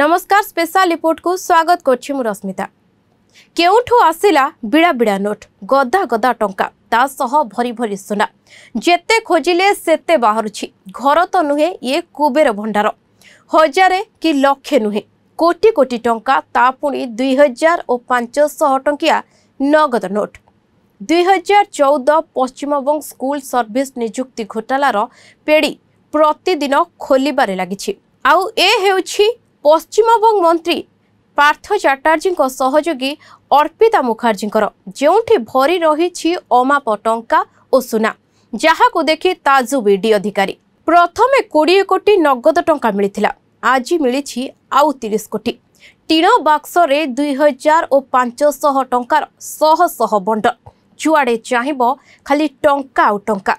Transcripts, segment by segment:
ନମସ୍କାର ସ୍ପେଶାଲ ରିପୋର୍ଟକୁ ସ୍ୱାଗତ କରୁଛି ମୁଁ ରଶ୍ମିତା କେଉଁଠୁ ଆସିଲା ବିଡ଼ା ବିଡ଼ା ନୋଟ୍ ଗଦା ଗଦା ଟଙ୍କା ତା ସହ ଭରି ଭରି ସୁନା ଯେତେ ଖୋଜିଲେ ସେତେ ବାହାରୁଛି ଘର ତ ନୁହେଁ ଇଏ କୁବେର ଭଣ୍ଡାର ହଜାରେ କି ଲକ୍ଷେ ନୁହେଁ କୋଟି କୋଟି ଟଙ୍କା ତା ପୁଣି ଦୁଇହଜାର ଓ ପାଞ୍ଚଶହ ଟଙ୍କିଆ ନଗଦ ନୋଟ୍ ଦୁଇହଜାର ଚଉଦ ପଶ୍ଚିମବଙ୍ଗ ସ୍କୁଲ ସର୍ଭିସ ନିଯୁକ୍ତି ଘୋଟାଲାର ପେଡ଼ି ପ୍ରତିଦିନ ଖୋଲିବାରେ ଲାଗିଛି ଆଉ ଏ ହେଉଛି ପଶ୍ଚିମବଙ୍ଗ ମନ୍ତ୍ରୀ ପାର୍ଥ ଚାଟାର୍ଜୀଙ୍କ ସହଯୋଗୀ ଅର୍ପିତା ମୁଖାର୍ଜୀଙ୍କର ଯେଉଁଠି ଭରି ରହିଛି ଅମାପ ଟଙ୍କା ଓ ସୁନା ଯାହାକୁ ଦେଖି ତାଜୁ ବିଡି ଅଧିକାରୀ ପ୍ରଥମେ କୋଡ଼ିଏ କୋଟି ନଗଦ ଟଙ୍କା ମିଳିଥିଲା ଆଜି ମିଳିଛି ଆଉ ତିରିଶ କୋଟି ଟିଣ ବାକ୍ସରେ ଦୁଇ ହଜାର ଓ ପାଞ୍ଚଶହ ଟଙ୍କାର ଶହ ଶହ ବଣ୍ଡ ଯୁଆଡ଼େ ଚାହିଁବ ଖାଲି ଟଙ୍କା ଆଉ ଟଙ୍କା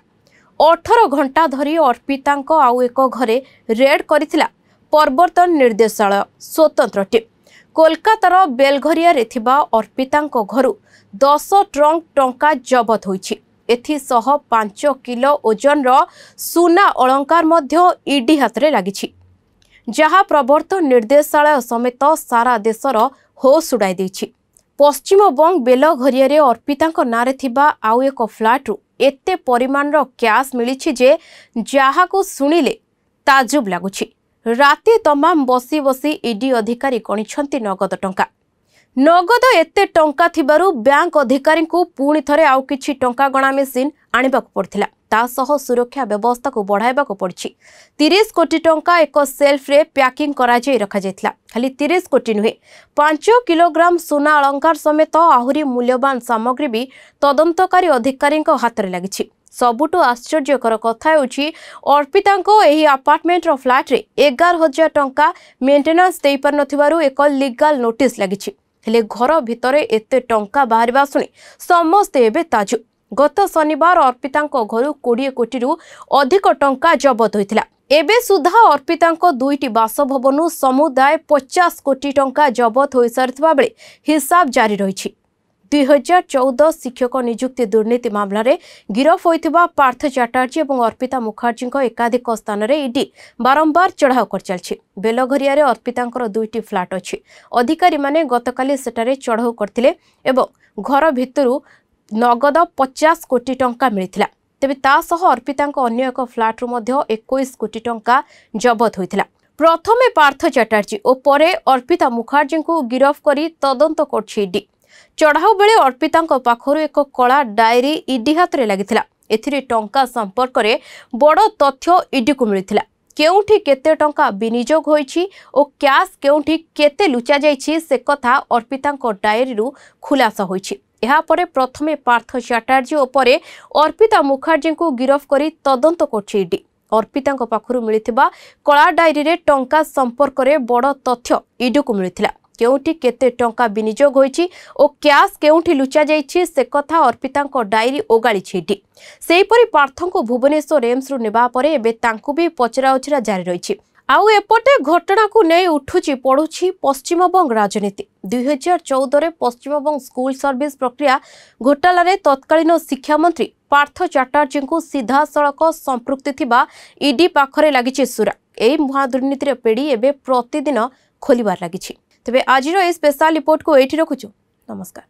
ଅଠର ଘଣ୍ଟା ଧରି ଅର୍ପିତାଙ୍କ ଆଉ ଏକ ଘରେ ରେଡ୍ କରିଥିଲା ପ୍ରବର୍ତ୍ତନ ନିର୍ଦ୍ଦେଶାଳୟ ସ୍ୱତନ୍ତ୍ର ଟିମ୍ କୋଲକାତାର ବେଲଘରିଆରେ ଥିବା ଅର୍ପିତାଙ୍କ ଘରୁ ଦଶ ଟ୍ରଙ୍କ ଟଙ୍କା ଜବତ ହୋଇଛି ଏଥିସହ ପାଞ୍ଚ କିଲୋ ଓଜନର ସୁନା ଅଳଙ୍କାର ମଧ୍ୟ ଇଡି ହାତରେ ଲାଗିଛି ଯାହା ପ୍ରବର୍ତ୍ତନ ନିର୍ଦ୍ଦେଶାଳୟ ସମେତ ସାରା ଦେଶର ହୋସ୍ ଉଡ଼ାଇ ଦେଇଛି ପଶ୍ଚିମବଙ୍ଗ ବେଲଘରିଆରେ ଅର୍ପିତାଙ୍କ ନାଁରେ ଥିବା ଆଉ ଏକ ଫ୍ଲାଟ୍ରୁ ଏତେ ପରିମାଣର କ୍ୟାସ୍ ମିଳିଛି ଯେ ଯାହାକୁ ଶୁଣିଲେ ତାଜୁବ ଲାଗୁଛି ରାତି ତମାମ ବସି ବସି ଇଡି ଅଧିକାରୀ ଗଣିଛନ୍ତି ନଗଦ ଟଙ୍କା ନଗଦ ଏତେ ଟଙ୍କା ଥିବାରୁ ବ୍ୟାଙ୍କ ଅଧିକାରୀଙ୍କୁ ପୁଣି ଥରେ ଆଉ କିଛି ଟଙ୍କା ଗଣା ମେସିନ୍ ଆଣିବାକୁ ପଡ଼ିଥିଲା ତା ସହ ସୁରକ୍ଷା ବ୍ୟବସ୍ଥାକୁ ବଢ଼ାଇବାକୁ ପଡ଼ିଛି ତିରିଶ କୋଟି ଟଙ୍କା ଏକ ସେଲ୍ଫରେ ପ୍ୟାକିଂ କରାଯାଇ ରଖାଯାଇଥିଲା ଖାଲି ତିରିଶ କୋଟି ନୁହେଁ ପାଞ୍ଚ କିଲୋଗ୍ରାମ ସୁନା ଅଳଙ୍କାର ସମେତ ଆହୁରି ମୂଲ୍ୟବାନ ସାମଗ୍ରୀ ବି ତଦନ୍ତକାରୀ ଅଧିକାରୀଙ୍କ ହାତରେ ଲାଗିଛି ସବୁଠୁ ଆଶ୍ଚର୍ଯ୍ୟକର କଥା ହେଉଛି ଅର୍ପିତାଙ୍କ ଏହି ଆପାର୍ଟମେଣ୍ଟର ଫ୍ଲାଟ୍ରେ ଏଗାର ହଜାର ଟଙ୍କା ମେଣ୍ଟେନାନ୍ସ ଦେଇପାରୁନଥିବାରୁ ଏକ ଲିଗାଲ୍ ନୋଟିସ୍ ଲାଗିଛି ହେଲେ ଘର ଭିତରେ ଏତେ ଟଙ୍କା ବାହାରିବା ଶୁଣି ସମସ୍ତେ ଏବେ ତାଜୁ ଗତ ଶନିବାର ଅର୍ପିତାଙ୍କ ଘରୁ କୋଡ଼ିଏ କୋଟିରୁ ଅଧିକ ଟଙ୍କା ଜବତ ହୋଇଥିଲା ଏବେ ସୁଦ୍ଧା ଅର୍ପିତାଙ୍କ ଦୁଇଟି ବାସଭବନରୁ ସମୁଦାୟ ପଚାଶ କୋଟି ଟଙ୍କା ଜବତ ହୋଇସାରିଥିବା ବେଳେ ହିସାବ ଜାରି ରହିଛି দুই হাজার চৌদ শিক্ষক ନିଯୁକ୍ତି ଦୁର୍ନୀତି ମାମଲାରେ ଗିରଫ ହୋଇଥିବା ପାର୍ଥ ଚାଟାର୍ଜୀ ଏବଂ ଅର୍ପିତା ମୁଖାର୍ଜୀଙ୍କ ଏକାଧିକ ସ୍ଥାନରେ ଇଡି ବାରମ୍ବାର ଚଢ଼ାଉ କରିଚାଲିଛି ବେଲଘରିଆରେ ଅର୍ପିତାଙ୍କର ଦୁଇଟି ଫ୍ଲାଟ୍ ଅଛି ଅଧିକାରୀମାନେ ଗତକାଲି ସେଠାରେ ଚଢ଼ାଉ କରିଥିଲେ ଏବଂ ଘର ଭିତରୁ ନଗଦ ପଚାଶ କୋଟି ଟଙ୍କା ମିଳିଥିଲା ତେବେ ତା ସହ ଅର୍ପିତାଙ୍କ ଅନ୍ୟ ଏକ ଫ୍ଲାଟ୍ରୁ ମଧ୍ୟ ଏକୋଇଶ କୋଟି ଟଙ୍କା ଜବତ ହୋଇଥିଲା ପ୍ରଥମେ ପାର୍ଥ ଚାଟାର୍ଜୀ ଓ ପରେ ଅର୍ପିତା ମୁଖାର୍ଜୀଙ୍କୁ ଗିରଫ କରି ତଦନ୍ତ କରୁଛି ଇଡି ଚଢ଼ାଉ ବେଳେ ଅର୍ପିତାଙ୍କ ପାଖରୁ ଏକ କଳା ଡାଏରୀ ଇଡି ହାତରେ ଲାଗିଥିଲା ଏଥିରେ ଟଙ୍କା ସମ୍ପର୍କରେ ବଡ଼ ତଥ୍ୟ ଇଡିକୁ ମିଳିଥିଲା କେଉଁଠି କେତେ ଟଙ୍କା ବିନିଯୋଗ ହୋଇଛି ଓ କ୍ୟାଶ୍ କେଉଁଠି କେତେ ଲୁଚାଯାଇଛି ସେ କଥା ଅର୍ପିତାଙ୍କ ଡାଏରୀରୁ ଖୁଲାସ ହୋଇଛି ଏହାପରେ ପ୍ରଥମେ ପାର୍ଥ ଚାଟାର୍ଜୀ ଓ ପରେ ଅର୍ପିତା ମୁଖାର୍ଜୀଙ୍କୁ ଗିରଫ କରି ତଦନ୍ତ କରୁଛି ଇଡି ଅର୍ପିତାଙ୍କ ପାଖରୁ ମିଳିଥିବା କଳା ଡାଏରୀରେ ଟଙ୍କା ସମ୍ପର୍କରେ ବଡ଼ ତଥ୍ୟ ଇଡିକୁ ମିଳିଥିଲା কেউটি কেতে টঙ্কা বিনিযোগ হয়েছে ও ক্যাশ কেউটি লুচা যাইছে সে কথা অর্পিতাঙ্ক ডায়েরি ওগাড়িছে ইডি সেইপরি পার্থঙ্কু ভুবনেশ্বর এমসরু নেওয়া পরে এবে তাঁকু বি পচরাউচরা জারি রয়েছে আউ এপটে ঘটনাকু নেই উঠুছি পড়ুছি পশ্চিমবঙ্গ রাজনীতি দুই হাজার চৌদরে পশ্চিমবঙ্গ স্কুল সর্ভিস প্রক্রিয়া ঘোটালায় তৎকালীন শিক্ষামন্ত্রী পার্থ চাটার্জীঙ্কু সিধাসলখ সম্পৃক্তি থিবা ইডি পাখরে লাগিছে সুরা এই মহাদুর্নীতির পেড়ি এবে প্রতিদিন খোলিবার লাগিছে तेज आज स्पेशल रिपोर्ट को ये रखु नमस्कार